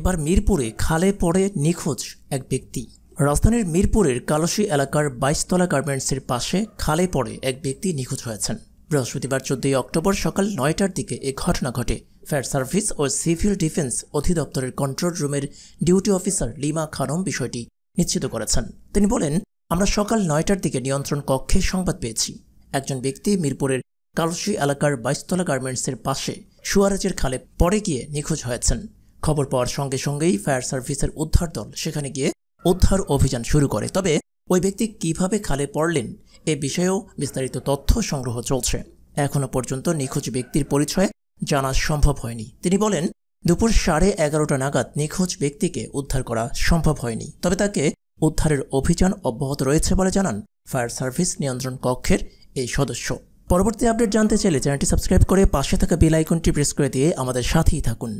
এবার মিরপুরে খালে পড়ে নিখোঁজ এক ব্যক্তি রাজধানীর মিরপুরের কালসি এলাকার বাইশতলা গার্মেন্টসের পাশে খালে পড়ে এক ব্যক্তি নিখোঁজ হয়েছেন বৃহস্পতিবার চোদ্দই অক্টোবর সকাল নয়টার দিকে এ ঘটনা ঘটে ফায়ার সার্ভিস ও সিভিল ডিফেন্স অধিদপ্তরের কন্ট্রোল রুমের ডিউটি অফিসার লিমা খানম বিষয়টি নিশ্চিত করেছেন তিনি বলেন আমরা সকাল নয়টার দিকে নিয়ন্ত্রণ কক্ষে সংবাদ পেয়েছি একজন ব্যক্তি মিরপুরের কালসি এলাকার বাইশতলা গার্মেন্টসের পাশে সুয়ারাজের খালে পড়ে গিয়ে নিখোঁজ হয়েছেন খবর পাওয়ার সঙ্গে সঙ্গেই ফায়ার সার্ভিসের উদ্ধার দল সেখানে গিয়ে উদ্ধার অভিযান শুরু করে তবে ওই ব্যক্তি কিভাবে খালে পড়লেন এ বিষয়েও বিস্তারিত তথ্য সংগ্রহ চলছে এখনও পর্যন্ত নিখোঁজ ব্যক্তির পরিচয় জানা সম্ভব হয়নি তিনি বলেন দুপুর সাড়ে এগারোটা নাগাদ নিখোঁজ ব্যক্তিকে উদ্ধার করা সম্ভব হয়নি তবে তাকে উদ্ধারের অভিযান অব্যাহত রয়েছে বলে জানান ফায়ার সার্ভিস নিয়ন্ত্রণ কক্ষের এই সদস্য পরবর্তী আপডেট জানতে চাইলে চ্যানেলটি সাবস্ক্রাইব করে পাশে থাকা বেল আইকনটি প্রেস করে দিয়ে আমাদের সাথেই থাকুন